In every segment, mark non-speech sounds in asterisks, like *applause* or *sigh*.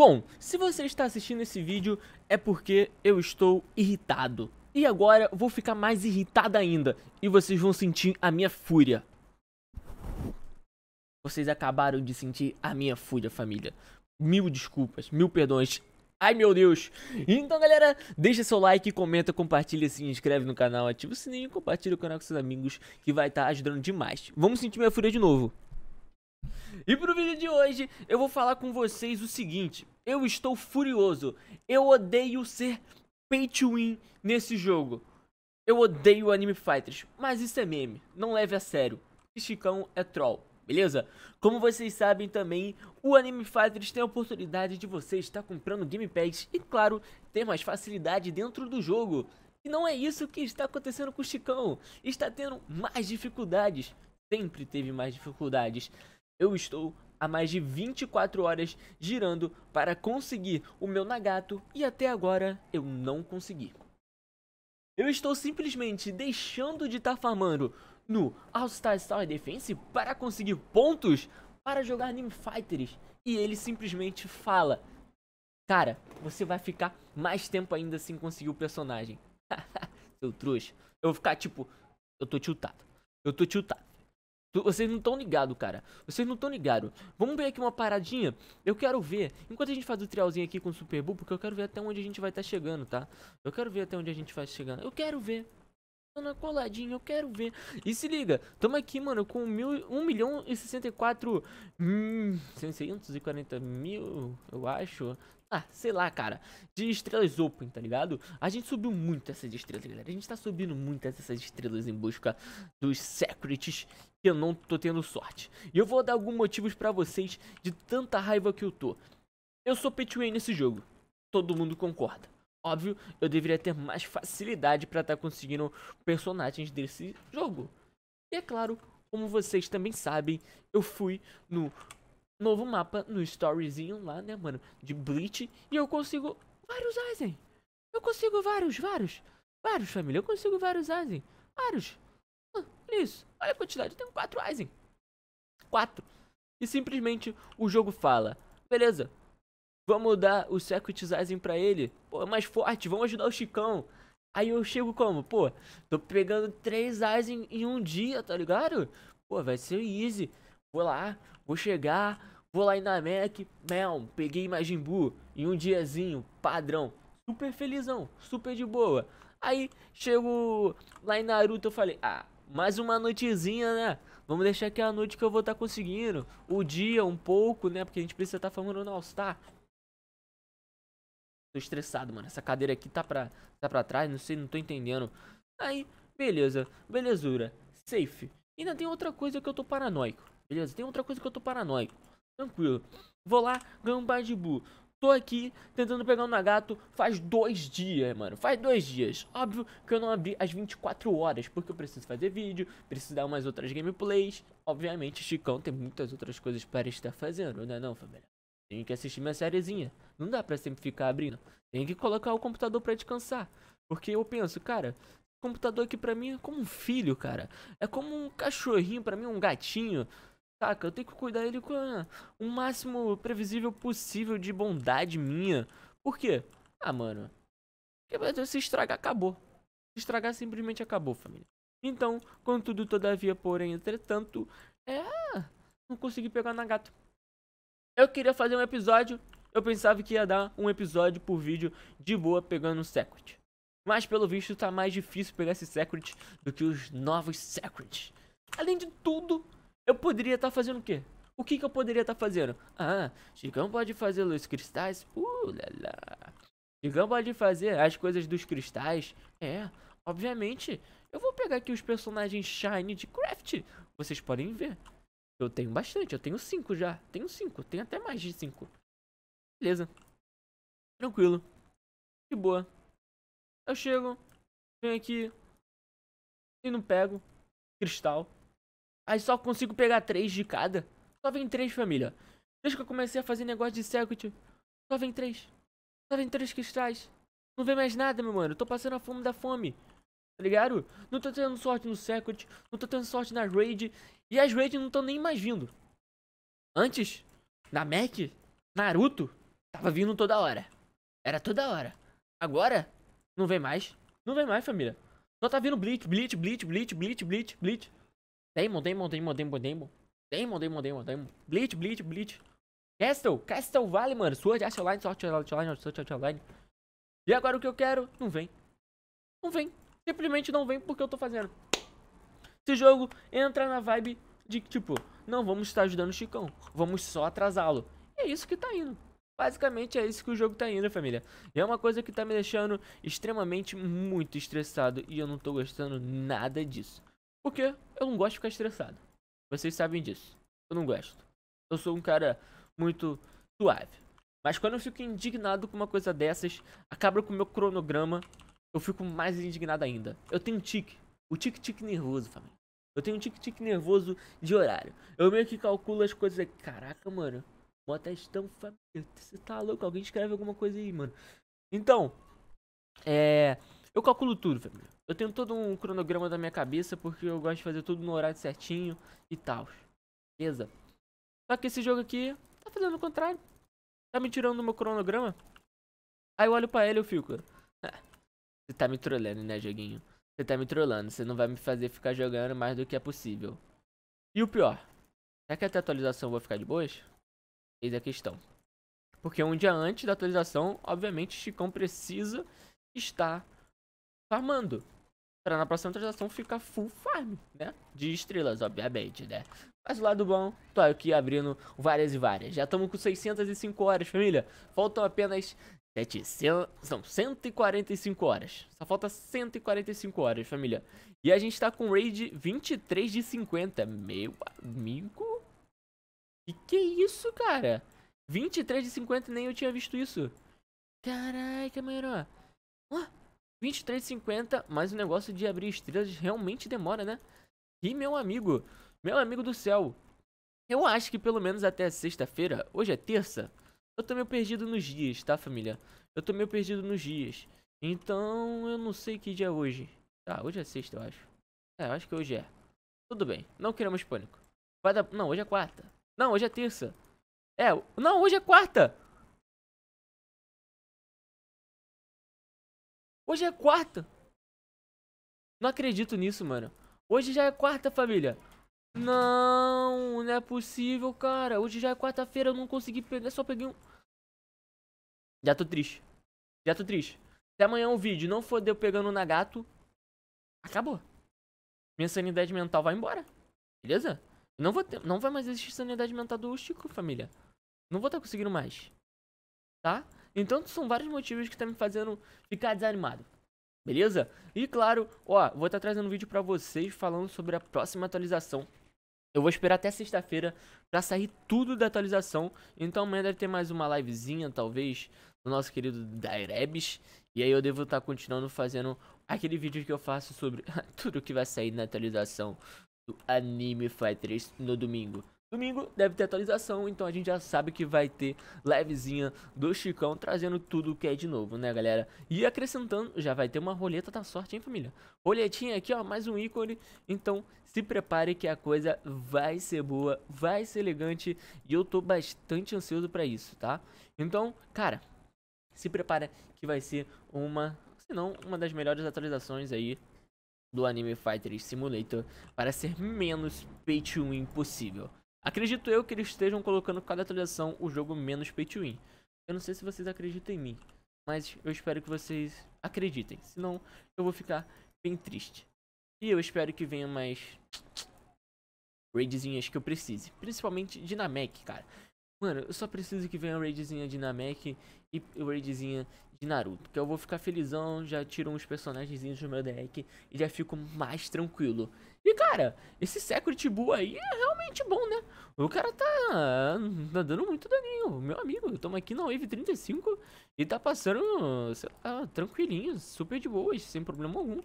Bom, se você está assistindo esse vídeo é porque eu estou irritado. E agora vou ficar mais irritado ainda e vocês vão sentir a minha fúria. Vocês acabaram de sentir a minha fúria, família. Mil desculpas, mil perdões. Ai meu Deus! Então, galera, deixa seu like, comenta, compartilha, se inscreve no canal, ativa o sininho, e compartilha o canal com seus amigos que vai estar tá ajudando demais. Vamos sentir minha fúria de novo. E pro vídeo de hoje eu vou falar com vocês o seguinte, eu estou furioso, eu odeio ser pay to win nesse jogo. Eu odeio anime fighters, mas isso é meme, não leve a sério, Chicão é troll. Beleza? Como vocês sabem também, o Anime Fighters tem a oportunidade de você estar comprando Game Pass e, claro, ter mais facilidade dentro do jogo. E não é isso que está acontecendo com o Chicão. Está tendo mais dificuldades. Sempre teve mais dificuldades. Eu estou há mais de 24 horas girando para conseguir o meu Nagato e até agora eu não consegui. Eu estou simplesmente deixando de estar tá farmando no All-Star Star Defense para conseguir pontos para jogar Name Fighters. E ele simplesmente fala, cara, você vai ficar mais tempo ainda sem conseguir o personagem. *laughs* Seu trouxa. Eu vou ficar tipo, eu tô tiltado. Eu tô tiltado. Vocês não estão ligados, cara. Vocês não estão ligados. Vamos ver aqui uma paradinha. Eu quero ver. Enquanto a gente faz o trialzinho aqui com o Super Bull, porque eu quero ver até onde a gente vai estar tá chegando, tá? Eu quero ver até onde a gente vai chegando. Eu quero ver. Tô na coladinha, eu quero ver. E se liga, tamo aqui, mano, com mil, 1 milhão e 64 hum, 640 mil, eu acho. Ah, sei lá, cara. De estrelas open, tá ligado? A gente subiu muito essas estrelas, galera. A gente tá subindo muito essas estrelas em busca dos secrets que eu não tô tendo sorte. E eu vou dar alguns motivos pra vocês de tanta raiva que eu tô. Eu sou Petway nesse jogo. Todo mundo concorda. Óbvio, eu deveria ter mais facilidade pra estar tá conseguindo personagens desse jogo. E é claro, como vocês também sabem, eu fui no novo mapa, no storyzinho lá, né, mano, de Bleach, e eu consigo vários Aizen. Eu consigo vários, vários, vários, família, eu consigo vários Aizen, vários. Isso. Olha a quantidade. Eu tenho quatro Aizen. Quatro. E simplesmente o jogo fala: beleza, vamos dar o Secret Aizen pra ele. Pô, é mais forte, vamos ajudar o Chicão. Aí eu chego como? Pô, tô pegando três Aizen em um dia, tá ligado? Pô, vai ser easy. Vou lá, vou chegar, vou lá em Namek. Mel, peguei Majin Buu em um diazinho, padrão. Super felizão, super de boa. Aí chego lá em Naruto, eu falei, ah, mais uma noitezinha, né? Vamos deixar aqui é a noite que eu vou estar tá conseguindo. O dia um pouco, né? Porque a gente precisa estar tá formando no All-Star. Tá? Tô estressado, mano. Essa cadeira aqui tá pra, tá pra trás, não sei, não tô entendendo. Aí, beleza. Belezura. Safe. E ainda tem outra coisa que eu tô paranoico. Beleza, tem outra coisa que eu tô paranoico. Tranquilo. Vou lá, ganho um Bull. Tô aqui tentando pegar um Nagato faz dois dias, mano. Faz dois dias. Óbvio que eu não abri as 24 horas, porque eu preciso fazer vídeo, preciso dar umas outras gameplays. Obviamente, Chicão tem muitas outras coisas para estar fazendo, não é não, família? Tem que assistir minha sériezinha. Não dá pra sempre ficar abrindo. Tem que colocar o computador pra descansar. Porque eu penso, cara, computador aqui pra mim é como um filho, cara. É como um cachorrinho, pra mim é um gatinho. Saca, eu tenho que cuidar ele com o máximo previsível possível de bondade minha. Por quê? Ah, mano. Porque se estragar, acabou. Se estragar, simplesmente acabou, família. Então, contudo, todavia, porém, entretanto, é. Não consegui pegar na gata. Eu queria fazer um episódio. Eu pensava que ia dar um episódio por vídeo de boa pegando um Secret. Mas pelo visto tá mais difícil pegar esse Secret do que os novos Secrets. Além de tudo, eu poderia estar tá fazendo o quê? O que, que eu poderia estar tá fazendo? Ah, Chicão pode fazer luz cristais? Uh, lá. Chicão pode fazer as coisas dos cristais? É, obviamente. Eu vou pegar aqui os personagens Shine de Craft. Vocês podem ver. Eu tenho bastante, eu tenho 5 já. Tenho 5, tenho até mais de 5. Beleza. Tranquilo. De boa. Eu chego, venho aqui e não pego cristal. Aí só consigo pegar três de cada. Só vem três, família. Desde que eu comecei a fazer negócio de secret, só vem três. Só vem três cristais. Não vem mais nada, meu mano. Eu tô passando a fome da fome. Tá ligado? Não tô tendo sorte no secret. Não tô tendo sorte na raid. E as raids não estão nem mais vindo. Antes, na Mac, Naruto, tava vindo toda hora. Era toda hora. Agora, não vem mais. Não vem mais, família. Só tá vindo Bleach, Bleach, Bleach, Bleach, Bleach, Bleach, Bleach. Demon, Demon, Demon, Demon, Demon. Demon, Demon, Demon, Demon. Bleach, Bleach, Bleach. Castle, Castle Vale, mano. Sword, Ash Online, Sword, Ash Online, Sword, Online. E agora o que eu quero? Não vem. Não vem. Simplesmente não vem porque eu tô fazendo. Esse jogo entra na vibe de que, tipo, não vamos estar ajudando o Chicão. Vamos só atrasá-lo. E é isso que tá indo. Basicamente é isso que o jogo tá indo, família. E é uma coisa que tá me deixando extremamente muito estressado e eu não tô gostando nada disso. Porque eu não gosto de ficar estressado. Vocês sabem disso. Eu não gosto. Eu sou um cara muito suave. Mas quando eu fico indignado com uma coisa dessas, acaba com o meu cronograma, eu fico mais indignado ainda. Eu tenho um tique. O tique-tique nervoso, família. Eu tenho um tique-tique nervoso de horário. Eu meio que calculo as coisas aqui. Caraca, mano. Mó testão, família. Você tá louco? Alguém escreve alguma coisa aí, mano. Então, é. Eu calculo tudo, família. Eu tenho todo um cronograma da minha cabeça porque eu gosto de fazer tudo no horário certinho e tal. Beleza? Só que esse jogo aqui tá fazendo o contrário. Tá me tirando o meu cronograma. Aí eu olho pra ele e eu fico... Ah, você tá me trollando, né, joguinho? Você tá me trollando. Você não vai me fazer ficar jogando mais do que é possível. E o pior. Será que até a atualização eu vou ficar de boas? Eis a questão. Porque um dia antes da atualização, obviamente, Chicão precisa estar farmando. Pra na próxima atualização ficar full farm, né? De estrelas, obviamente, né? Mas o lado bom, tô aqui abrindo várias e várias. Já estamos com 605 horas, família. Faltam apenas 700... São 145 horas. Só falta 145 horas, família. E a gente tá com raid 23 de 50. Meu amigo... E que isso, cara? 23 de 50, nem eu tinha visto isso. Caraca, mano. Ah, 23,50, mas o negócio de abrir estrelas realmente demora, né? E meu amigo, meu amigo do céu, eu acho que pelo menos até sexta-feira, hoje é terça, eu tô meio perdido nos dias, tá família? Eu tô meio perdido nos dias, então eu não sei que dia é hoje. Tá, hoje é sexta, eu acho. É, eu acho que hoje é. Tudo bem, não queremos pânico. Vai dar... Não, hoje é quarta. Não, hoje é terça. É, não, hoje é quarta! Hoje é quarta. Não acredito nisso, mano. Hoje já é quarta, família. Não, não é possível, cara. Hoje já é quarta-feira, eu não consegui pegar, só peguei um... Já tô triste. Já tô triste. Se amanhã o um vídeo não for eu pegando o Nagato, acabou. Minha sanidade mental vai embora. Beleza? Não, vou ter, não vai mais existir sanidade mental do Chico, família. Não vou estar tá conseguindo mais. Tá? Então são vários motivos que estão tá me fazendo ficar desanimado. Beleza? E claro, ó, vou estar tá trazendo um vídeo pra vocês falando sobre a próxima atualização. Eu vou esperar até sexta-feira pra sair tudo da atualização. Então amanhã deve ter mais uma livezinha, talvez, do nosso querido Direbs. E aí eu devo estar tá continuando fazendo aquele vídeo que eu faço sobre *laughs* tudo que vai sair na atualização do Anime Fighters no domingo. Domingo deve ter atualização, então a gente já sabe que vai ter levezinha do Chicão, trazendo tudo que é de novo, né, galera? E acrescentando, já vai ter uma roleta da sorte, hein, família? Roletinha aqui, ó, mais um ícone. Então, se prepare que a coisa vai ser boa, vai ser elegante, e eu tô bastante ansioso pra isso, tá? Então, cara, se prepara que vai ser uma, se não, uma das melhores atualizações aí do Anime Fighter Simulator para ser menos pay to win possível. Acredito eu que eles estejam colocando cada atualização o jogo menos pay to win. Eu não sei se vocês acreditam em mim, mas eu espero que vocês acreditem, senão eu vou ficar bem triste. E eu espero que venha mais raidzinhas que eu precise, principalmente de Namek, cara. Mano, eu só preciso que venha a raidzinha de Namek e raidzinha de Naruto. Que eu vou ficar felizão, já tiro uns personagens do meu deck e já fico mais tranquilo. E cara, esse Secret Bull aí é realmente bom, né? O cara tá, tá dando muito daninho, meu amigo. Tamo aqui na Wave 35 e tá passando, sei lá, tranquilinho, super de boas, sem problema algum.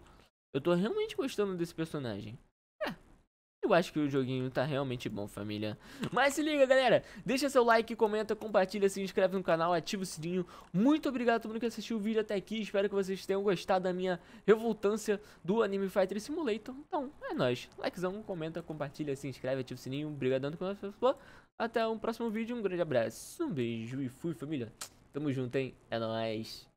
Eu tô realmente gostando desse personagem. Eu acho que o joguinho tá realmente bom, família. Mas se liga, galera. Deixa seu like, comenta, compartilha, se inscreve no canal, ativa o sininho. Muito obrigado a todo mundo que assistiu o vídeo até aqui. Espero que vocês tenham gostado da minha revoltância do Anime Fighter Simulator. Então, é nóis. Likezão, comenta, compartilha, se inscreve, ativa o sininho. Obrigadão que nós Até um próximo vídeo, um grande abraço, um beijo e fui, família. Tamo junto, hein? É nóis.